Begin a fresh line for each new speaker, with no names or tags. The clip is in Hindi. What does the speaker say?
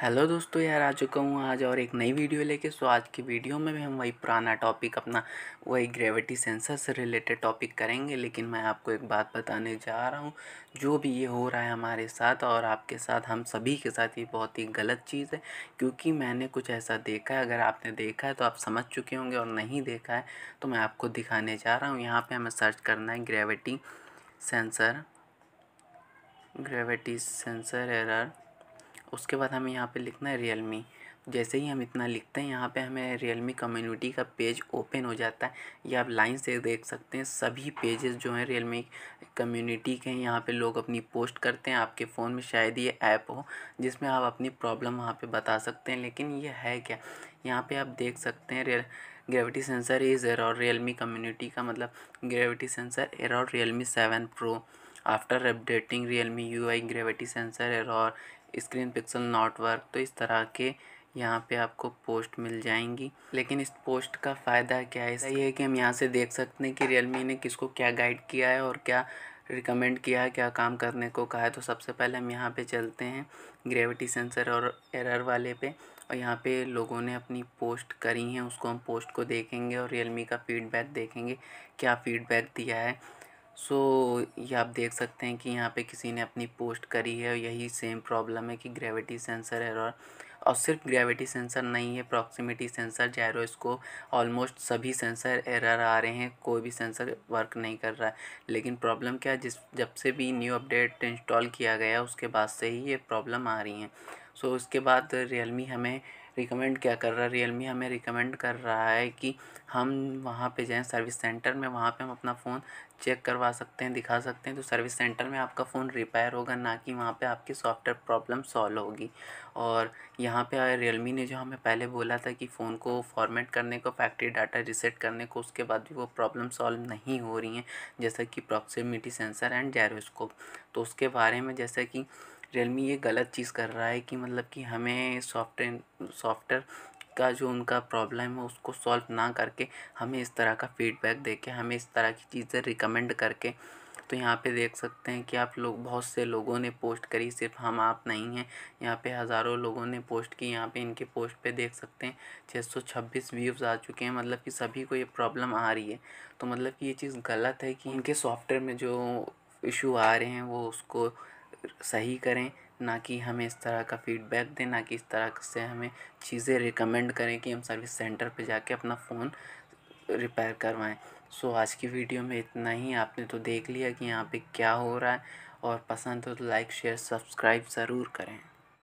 हेलो दोस्तों यार आ चुका हूँ आज और एक नई वीडियो लेके सो आज की वीडियो में भी हम वही पुराना टॉपिक अपना वही ग्रेविटी सेंसर से रिलेटेड टॉपिक करेंगे लेकिन मैं आपको एक बात बताने जा रहा हूँ जो भी ये हो रहा है हमारे साथ और आपके साथ हम सभी के साथ ये बहुत ही गलत चीज़ है क्योंकि मैंने कुछ ऐसा देखा है अगर आपने देखा है तो आप समझ चुके होंगे और नहीं देखा है तो मैं आपको दिखाने जा रहा हूँ यहाँ पर हमें सर्च करना है gravity sensor gravity sensor error उसके बाद हमें यहाँ पे लिखना है रियलमी जैसे ही हम इतना लिखते हैं यहाँ पे हमें रियलमी कम्युनिटी का पेज ओपन हो जाता है ये आप लाइन से देख सकते हैं सभी पेजेस जो हैं रियलमी कम्युनिटी के हैं यहाँ पे लोग अपनी पोस्ट करते हैं आपके फ़ोन में शायद ये ऐप हो जिसमें आप अपनी प्रॉब्लम वहाँ पे बता सकते हैं लेकिन ये है क्या यहाँ पे आप देख सकते हैं real gravity sensor is error Realme community का मतलब gravity sensor error Realme seven pro after updating Realme U I gravity sensor error screen pixel not work तो इस तरह के यहाँ पे आपको पोस्ट मिल जाएंगी लेकिन इस पोस्ट का फ़ायदा क्या है सही ये है कि हम यहाँ से देख सकते हैं कि रियलमी ने किसको क्या गाइड किया है और क्या रिकमेंड किया है क्या काम करने को कहा है तो सबसे पहले हम यहाँ पे चलते हैं ग्रेविटी सेंसर और एरर वाले पे और यहाँ पे लोगों ने अपनी पोस्ट करी है उसको हम पोस्ट को देखेंगे और रियलमी का फीडबैक देखेंगे क्या फीडबैक दिया है सो so, ये आप देख सकते हैं कि यहाँ पे किसी ने अपनी पोस्ट करी है यही सेम प्रॉब्लम है कि ग्रेविटी सेंसर एरर और सिर्फ ग्रेविटी सेंसर नहीं है प्रॉक्सिमिटी सेंसर इसको ऑलमोस्ट सभी सेंसर एरर आ रहे हैं कोई भी सेंसर वर्क नहीं कर रहा है लेकिन प्रॉब्लम क्या है जिस जब से भी न्यू अपडेट इंस्टॉल किया गया उसके बाद से ही ये प्रॉब्लम आ रही हैं सो उसके बाद रियलमी हमें रिकमेंड क्या कर रहा है रियलमी हमें रिकमेंड कर रहा है कि हम वहाँ पे जाएं सर्विस सेंटर में वहाँ पे हम अपना फ़ोन चेक करवा सकते हैं दिखा सकते हैं तो सर्विस सेंटर में आपका फ़ोन रिपेयर होगा ना कि वहाँ पे आपकी सॉफ्टवेयर प्रॉब्लम सॉल्व होगी और यहाँ पे रियलमी ने जो हमें पहले बोला था कि फ़ोन को फॉर्मेट करने को फैक्ट्री डाटा रिसेट करने को उसके बाद भी वो प्रॉब्लम सॉल्व नहीं हो रही हैं जैसे कि प्रॉक्सीमिटी सेंसर एंड जैरोस्कोप तो उसके बारे में जैसे कि रियलमी ये गलत चीज़ कर रहा है कि मतलब कि हमें सॉफ्टवेयर सॉफ्टवेयर का जो उनका प्रॉब्लम है उसको सॉल्व ना करके हमें इस तरह का फीडबैक दे के हमें इस तरह की चीज़ें रिकमेंड करके तो यहाँ पे देख सकते हैं कि आप लोग बहुत से लोगों ने पोस्ट करी सिर्फ हम आप नहीं हैं यहाँ पे हज़ारों लोगों ने पोस्ट की यहाँ पे इनके पोस्ट पे देख सकते हैं 626 व्यूज़ आ चुके हैं मतलब कि सभी को ये प्रॉब्लम आ रही है तो मतलब कि ये चीज़ गलत है कि इनके सॉफ्टवेयर में जो इशू आ रहे हैं वो उसको सही करें ना कि हमें इस तरह का फ़ीडबैक दें ना कि इस तरह से हमें चीज़ें रिकमेंड करें कि हम सर्विस सेंटर पर जाके अपना फ़ोन रिपेयर करवाएं सो आज की वीडियो में इतना ही आपने तो देख लिया कि यहाँ पे क्या हो रहा है और पसंद हो तो लाइक शेयर सब्सक्राइब ज़रूर करें